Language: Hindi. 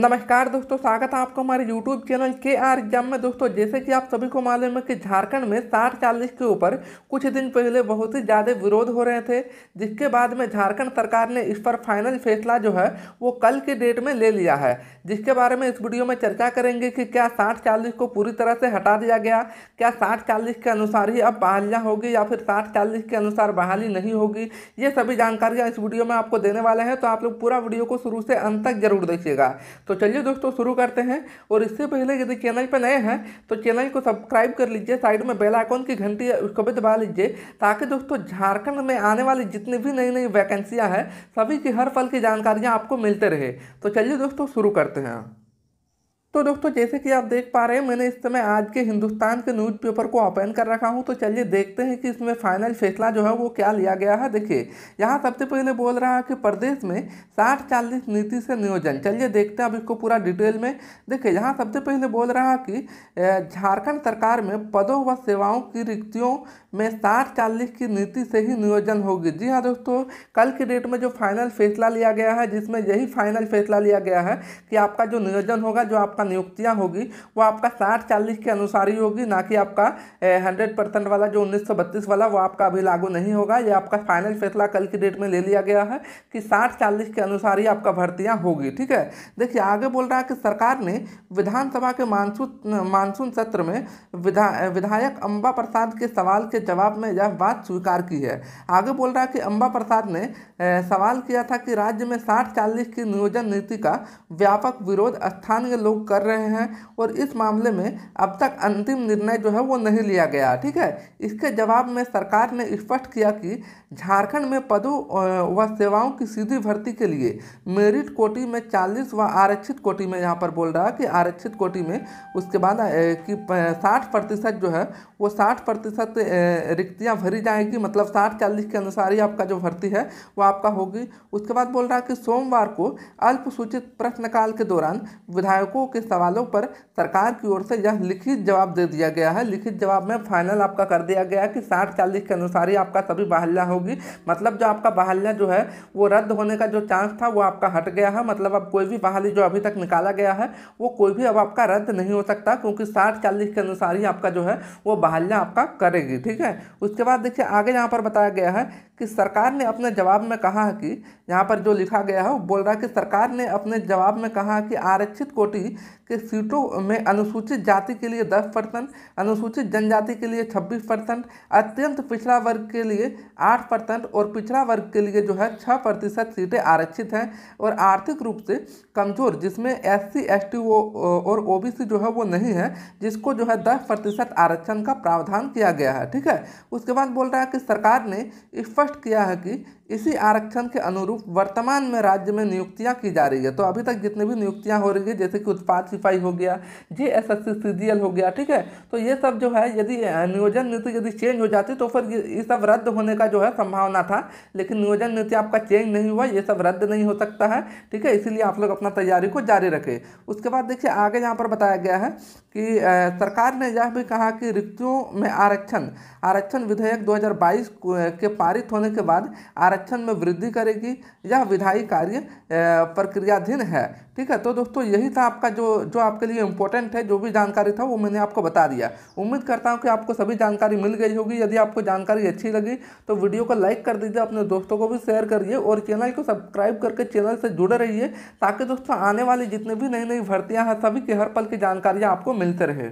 नमस्कार दोस्तों स्वागत है आपको हमारे यूट्यूब चैनल के आर एग्जाम में दोस्तों जैसे कि आप सभी को मालूम है कि झारखंड में साठ चालीस के ऊपर कुछ दिन पहले बहुत ही ज़्यादा विरोध हो रहे थे जिसके बाद में झारखंड सरकार ने इस पर फाइनल फैसला जो है वो कल के डेट में ले लिया है जिसके बारे में इस वीडियो में चर्चा करेंगे कि क्या साठ चालीस को पूरी तरह से हटा दिया गया क्या साठ चालीस के अनुसार ही अब बहालियाँ होगी या फिर साठ चालीस के अनुसार बहाली नहीं होगी ये सभी जानकारियाँ इस वीडियो में आपको देने वाले हैं तो आप लोग पूरा वीडियो को शुरू से अंत तक जरूर देखिएगा तो चलिए दोस्तों शुरू करते हैं और इससे पहले यदि चैनल पर नए हैं तो चैनल को सब्सक्राइब कर लीजिए साइड में बेल आइकॉन की घंटी उसको भी दबा लीजिए ताकि दोस्तों झारखंड में आने वाली जितनी भी नई नई वैकेंसियाँ हैं सभी की हर फल की जानकारियाँ आपको मिलते रहे तो चलिए दोस्तों शुरू करते हैं तो दोस्तों जैसे कि आप देख पा रहे हैं मैंने इस समय आज के हिंदुस्तान के न्यूज़पेपर को ओपन कर रखा हूं तो चलिए देखते हैं कि इसमें फाइनल फैसला जो है वो क्या लिया गया है देखिए यहाँ सबसे पहले बोल रहा है कि प्रदेश में साठ चालीस नीति से नियोजन चलिए देखते हैं अब इसको पूरा डिटेल में देखिए यहाँ सबसे पहले बोल रहा है कि झारखंड सरकार में पदों व सेवाओं की रिक्तियों में साठ चालीस की नीति से ही नियोजन होगी जी हाँ दोस्तों कल की डेट में जो फाइनल फैसला लिया गया है जिसमें यही फाइनल फैसला लिया गया है कि आपका जो नियोजन होगा जो आपका आपका नियुक्तियाँ होगी वो आपका साठ चालीस के अनुसार ही होगी ना कि आपका हंड्रेड परसेंट वाला जो उन्नीस सौ बत्तीस वाला वो आपका अभी लागू नहीं होगा ये आपका फाइनल फैसला कल की डेट में ले लिया गया है कि साठ चालीस के अनुसार ही आपका भर्तियाँ होगी ठीक है देखिए आगे बोल रहा है कि सरकार ने विधानसभा के मानसून मानसून सत्र में विधा विधायक अम्बा प्रसाद के सवाल के जवाब में यह बात स्वीकार की है आगे बोल रहा है कि अम्बा प्रसाद ने सवाल किया था कि राज्य में साठ चालीस की नियोजन नीति का व्यापक विरोध स्थानीय लोग कर रहे हैं और इस मामले में अब तक अंतिम निर्णय जो है वो नहीं लिया गया ठीक है इसके जवाब में सरकार ने स्पष्ट किया कि झारखंड में पदों व सेवाओं की सीधी भर्ती के लिए मेरिट कोटि में चालीस व आरक्षित कोटि में यहाँ पर बोल रहा है कि आरक्षित कोटि में उसके बाद कि साठ प्रतिशत जो है वो साठ प्रतिशत रिक्तियाँ भरी जाएंगी मतलब साठ चालीस के अनुसार ही आपका जो भर्ती है वो आपका होगी उसके बाद बोल रहा है कि सोमवार को अल्पसूचित प्रश्नकाल के दौरान विधायकों के सवालों पर सरकार की ओर से यह लिखित जवाब दे दिया गया है लिखित जवाब में फाइनल आपका कर दिया गया है कि साठ चालीस के अनुसार ही आपका सभी बहाल्या होगी मतलब जो आपका बहाल्या जो है वो रद्द होने का जो चांस था वो आपका हट गया है मतलब अब कोई भी बहाली जो अभी तक निकाला गया है वो कोई भी अब आपका रद्द नहीं हो सकता क्योंकि साठ चालीस के अनुसार ही आपका जो है वो बहाल्या आपका करेगी ठीक है उसके बाद देखिए आगे यहाँ पर बताया गया है कि सरकार ने अपने जवाब में कहा है कि यहाँ पर जो लिखा गया है वो बोल रहा है कि सरकार ने अपने जवाब में कहा कि आरक्षित कोटि के सीटों में अनुसूचित जाति के लिए दस परसेंट अनुसूचित जनजाति के लिए छब्बीस परसेंट अत्यंत पिछड़ा वर्ग के लिए आठ परसेंट और पिछड़ा वर्ग के लिए जो है छः प्रतिशत सीटें आरक्षित हैं और आर्थिक रूप से कमज़ोर जिसमें एस सी एस टी और ओ बी सी जो है वो नहीं है जिसको जो है दस प्रतिशत आरक्षण का प्रावधान किया गया है ठीक है उसके बाद बोल रहा है कि सरकार ने इस स्पष्ट किया है कि इसी आरक्षण के अनुरूप वर्तमान में राज्य में नियुक्तियां की जा रही है तो अभी तक जितनी भी नियुक्तियां हो रही है जैसे कि उत्पाद सिपाही हो गया J S S C C L हो गया ठीक है तो ये सब जो है यदि नियोजन नीति यदि चेंज हो जाती तो फिर ये सब रद्द होने का जो है संभावना था लेकिन नियोजन नीति आपका चेंज नहीं हुआ ये सब रद्द नहीं हो सकता है ठीक है इसीलिए आप लोग अपना तैयारी को जारी रखें उसके बाद देखिए आगे यहाँ पर बताया गया है कि सरकार ने यह भी कहा कि रिक्तियों में आरक्षण आरक्षण विधेयक दो के पारित होने के बाद आरक्षण में वृद्धि करेगी यह विधायी कार्य प्रक्रियाधीन है ठीक है तो दोस्तों यही था आपका जो जो आपके लिए इम्पोर्टेंट है जो भी जानकारी था वो मैंने आपको बता दिया उम्मीद करता हूँ कि आपको सभी जानकारी मिल गई होगी यदि आपको जानकारी अच्छी लगी तो वीडियो को लाइक कर दीजिए अपने दोस्तों को भी शेयर करिए और चैनल को सब्सक्राइब करके चैनल से जुड़े रहिए ताकि दोस्तों आने वाली जितनी भी नई नई भर्तियाँ हैं सभी के हर पल की जानकारियाँ आपको मिलते रहे